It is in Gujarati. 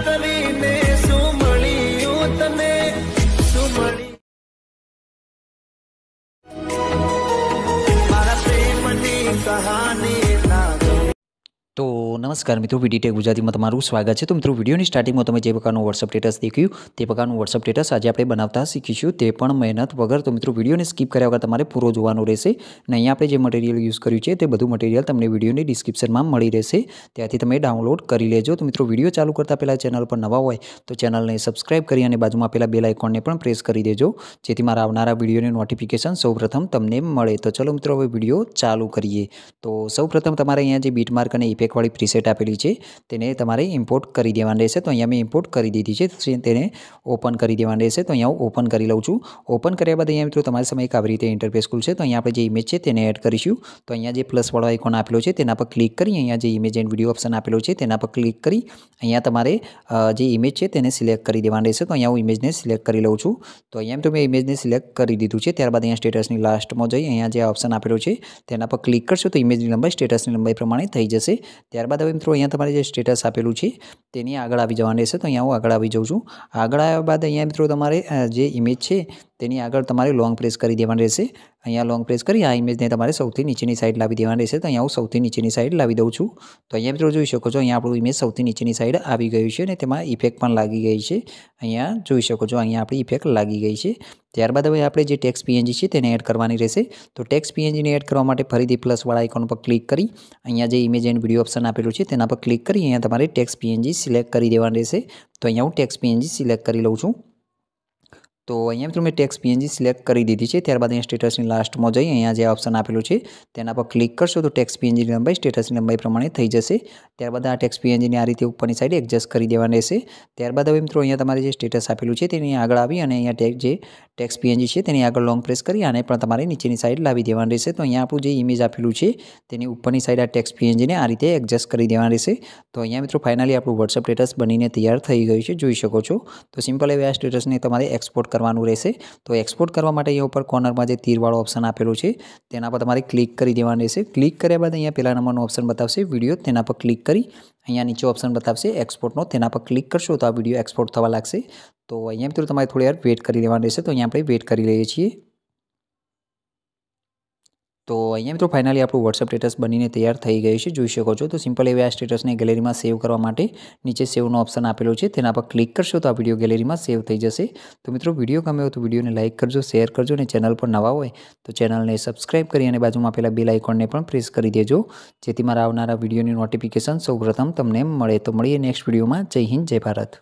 કરીને શું મળ્યું તને શું મળ્યું મારા પ્રેમની કહાની તો નમસ્કાર મિત્રો ટેક ગુજરાતીમાં તમારું સ્વાગત છે તો મિત્રો વિડીયોની સ્ટાર્ટિંગમાં તમે જે પ્રકારનું વોટ્સઅપ સ્ટેટસ દેખ્યું તે પ્રકારનું વોટ્સઅપ સ્ટેટસ આજે આપણે બનાવતા શીખીશું તે પણ મહેનત વગર તો મિત્રો વિડીયોને સ્કીપ કર્યા વગર તમારે પૂરો જોવાનું રહેશે અને અહીંયા આપણે જે મટીરિયલ યુઝ કર્યું છે તે બધું મટીરિયલ તમને વિડીયોની ડિસ્ક્રિપ્શનમાં મળી રહેશે ત્યાંથી તમે ડાઉનલોડ કરી લેજો તો મિત્રો વિડીયો ચાલુ કરતા પહેલાં ચેનલ પર નવા હોય તો ચેનલને સબસ્ક્રાઇબ કરી અને બાજુમાં પહેલાં બેલ આઇકોનને પણ પ્રેસ કરી દેજો જેથી મારા આવનારા વિડીયોની નોટિફિકેશન સૌપ્રથમ તમને મળે તો ચલો મિત્રો હવે વિડીયો ચાલુ કરીએ તો સૌપ્રથમ તમારે અહીંયા જે બીટમાર્ક અને ઇમ્પેક્ટવાળી પ્રીસેટ આપેલી છે તેને તમારે ઇમ્પોર્ટ કરી દેવાની રહેશે તો અહીંયા મેં ઇમ્પોર્ટ કરી દીધી છે તેને ઓપન કરી દેવાની રહેશે તો અહીંયા હું ઓપન કરી લઉં છું ઓપન કર્યા બાદ અહીંયા મિત્રો તમારી સામે એક આવી રીતે ઇન્ટરફેસ છે તો અહીંયા આપણે જે ઇમેજ છે તેને એડ કરીશું તો અહીંયા જે પ્લસવાળો આઇકોન આપેલો છે તેના પર ક્લિક કરી અહીંયા જે ઇમેજ એન્ડ વિડીયો ઓપ્શન આપેલો છે તેના પર ક્લિક કરી અહીંયા તમારે જે ઇમેજ છે તેને સિલેક્ટ કરી દેવાની રહેશે તો અહીંયા હું ઇમેજને સિલેક્ટ કરી લઉં છું તો અહીંયા તો મેં ઇમેજને સિલેક્ટ કરી દીધું છે ત્યારબાદ અહીંયા સ્ટેટસની લાસ્ટમાં જઈ અહીંયા જે ઓપ્શન આપેલો છે તેના પર ક્લિક કરશો તો ઇમેજની લંબાઈ સ્ટેટસની લંબાઈ પ્રમાણે થઈ જશે ત્યારબાદ હવે મિત્રો અહીંયા તમારે જે સ્ટેટસ આપેલું છે તેની આગળ આવી જવાનું રહેશે તો અહીંયા હું આગળ આવી જાઉં છું આગળ આવ્યા બાદ અહીંયા મિત્રો તમારે જે ઇમેજ છે તેની આગળ તમારે લોંગ પ્રેસ કરી દેવાની રહેશે અહીંયા લોંગ પ્રેસ કરી આ ઇમેજને તમારે સૌથી નીચેની સાઈડ લાવી દેવાની રહેશે તો અહીંયા હું સૌથી નીચેની સાઈડ લાવી દઉં છું તો અહીંયા મિત્રો જોઈ શકો છો અહીંયા આપણું ઇમેજ સૌથી નીચેની સાઈડ આવી ગયું છે અને તેમાં ઇફેક્ટ પણ લાગી ગઈ છે અહીંયા જોઈ શકો છો અહીંયા આપણી ઇફેક્ટ લાગી ગઈ છે ત્યારબાદ હવે આપણે જે ટેક્સ પીએનજી છે તેને એડ કરવાની રહેશે તો ટેક્સ પીએનજીને એડ કરવા માટે ફરીથી પ્લસવાળા આઇકોન પર ક્લિક કરી અહીંયા જે ઇમેજ એન્ડ વિડીયો ઓપ્શન આપેલું છે તેના પર ક્લિક કરી અહીંયા તમારે ટેક્સ પીએનજી સિલેક્ટ કરી દેવાની રહેશે તો અહીંયા હું ટેક્સ પીએનજી સિલેક્ટ કરી લઉં છું તો અહીંયા મિત્રો મેં ટેક્સ પીએનજી સિલેક્ટ કરી દીધી છે ત્યારબાદ અહીંયા સ્ટેટસની લાસ્ટમાં જઈ અહીંયા જે ઓપ્શન આપેલું છે તેના પર ક્લિક કરશો તો ટેક્સ પીએનજીની લંબાઈ સ્ટેટસની લંબાઈ પ્રમાણે થઈ જશે ત્યારબાદ આ ટેક્સ પીએનજીની આ રીતે ઉપરની સાઈડ એડજસ્ટ કરી દેવાની રહેશે ત્યારબાદ હવે મિત્રો અહીંયા તમારે જે સ્ટેટસ આપેલું છે તેની આગળ આવી અને અહીંયા ટેક જે ટેક્સ પીએનજી છે તેની આગળ લોંગ પ્રેસ કરી અને પણ તમારે નીચેની સાઈડ લાવી દેવાની રહેશે તો અહીંયા આપણું જે ઇમેજ આપેલું છે તેની ઉપરની સાઈડ આ ટેક્સ પીએનજીને આ રીતે એડજસ્ટ કરી દેવાની રહેશે તો અહીંયા મિત્રો ફાઇનલી આપણું વોટ્સઅપ સ્ટેટસ બનીને તૈયાર થઈ ગયું છે જોઈ શકો છો તો સિમ્પલ હવે આ સ્ટેટસને તમારે એક્સપોર્ટ કરવાનું રહેશે તો એક્સપોર્ટ કરવા માટે અહીંયા ઉપર કોર્નરમાં જે તીરવાળો ઓપ્શન આપેલો છે તેના પર તમારે ક્લિક કરી દેવાનું રહેશે ક્લિક કર્યા બાદ અહીંયા પહેલા નંબરનો ઓપ્શન બતાવશે વિડીયો તેના પર ક્લિક કરી અહીંયા નીચે ઓપ્શન બતાવશે એક્સપોર્ટનો તેના પર ક્લિક કરશો તો આ વિડીયો એક્સપોર્ટ થવા લાગશે તો અહીંયા મિત્રો તમારે થોડી વાર વેટ કરી દેવાનું રહેશે તો અહીંયા આપણે વેટ કરી લઈએ છીએ તો અહીંયા મિત્રો ફાઇનલી આપણું વોટ્સઅપ સ્ટેટસ બનીને તૈયાર થઈ ગયું છે જોઈ શકો છો તો સિમ્પલ એવી આ સ્ટેટસને ગેલેરીમાં સેવ કરવા માટે નીચે સેવનો ઓપ્શન આપેલો છે તેના પર ક્લિક કરશો તો આ વિડીયો ગેલેરીમાં સેવ થઈ જશે તો મિત્રો વિડીયો ગમે તો વિડીયોને લાઇક કરજો શેર કરજો અને ચેનલ પર નવા હોય તો ચેનલને સબસ્ક્રાઇબ કરી અને બાજુમાં આપેલા બેલ આઇકોનને પણ પ્રેસ કરી દેજો જેથી મારા આવનારા વિડીયોની નોટિફિકેશન સૌપ્રથમ તમને મળે તો મળીએ નેક્સ્ટ વિડીયોમાં જય હિન્દ જય ભારત